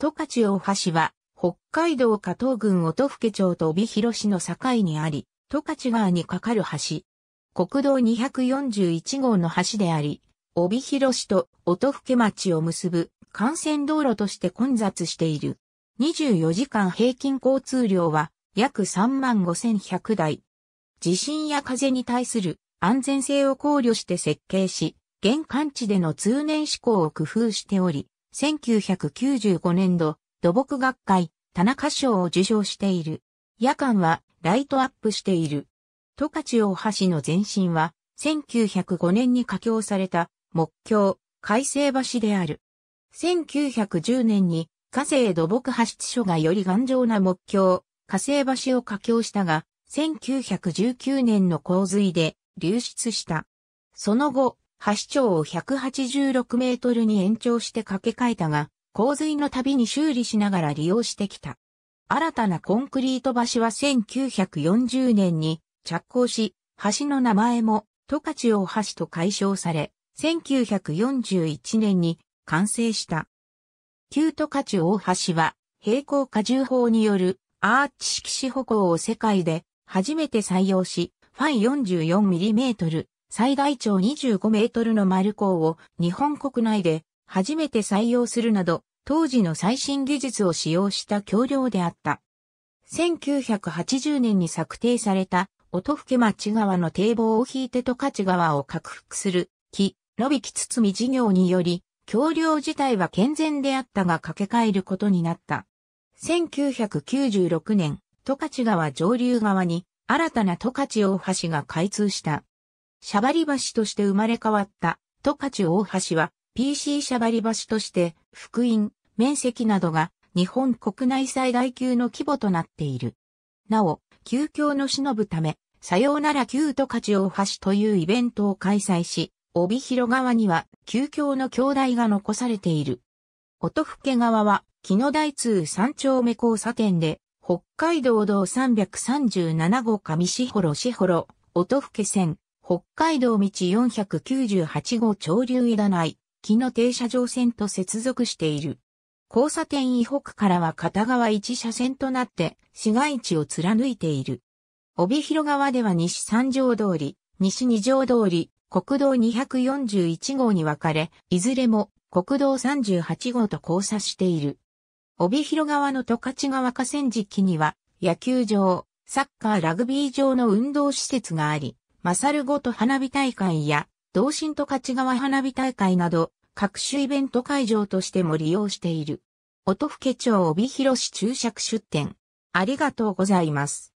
十勝大橋は、北海道加藤郡音更町と帯広市の境にあり、十勝川に架かる橋。国道241号の橋であり、帯広市と音更町を結ぶ幹線道路として混雑している。24時間平均交通量は約35,100台。地震や風に対する安全性を考慮して設計し、現関地での通年施行を工夫しており、1995年度、土木学会、田中賞を受賞している。夜間はライトアップしている。十勝大橋の前身は、1905年に架橋された木橋、海星橋である。1910年に、火星土木発出所がより頑丈な木橋、火星橋を架橋したが、1919年の洪水で流出した。その後、橋長を186メートルに延長して架け替えたが、洪水の度に修理しながら利用してきた。新たなコンクリート橋は1940年に着工し、橋の名前も十勝大橋と解消され、1941年に完成した。旧十勝大橋は平行荷重法によるアーチ式四歩行を世界で初めて採用し、ファイ 44mm 最大長25メートルの丸鋼を日本国内で初めて採用するなど、当時の最新技術を使用した橋梁であった。1980年に策定された、音更町川の堤防を引いて十勝川を拡幅する、木、伸びき包み事業により、橋梁自体は健全であったが架け替えることになった。1996年、十勝川上流側に新たな十勝大橋が開通した。シャバリ橋として生まれ変わったトカチ大橋は PC シャバリ橋として福音、面積などが日本国内最大級の規模となっている。なお、旧教の忍ぶため、さようなら旧カチ大橋というイベントを開催し、帯広側には旧教の兄弟が残されている。音更側は、木野大通三丁目交差点で、北海道道337号上士幌士幌、音更線、北海道道498号潮流な内、木の停車場線と接続している。交差点以北からは片側1車線となって市街地を貫いている。帯広側では西三条通り、西二条通り、国道241号に分かれ、いずれも国道38号と交差している。帯広側の十勝川河川敷には野球場、サッカーラグビー場の運動施設があり、マサルごと花火大会や、同心と勝川花火大会など、各種イベント会場としても利用している。音更町帯広市注釈出店。ありがとうございます。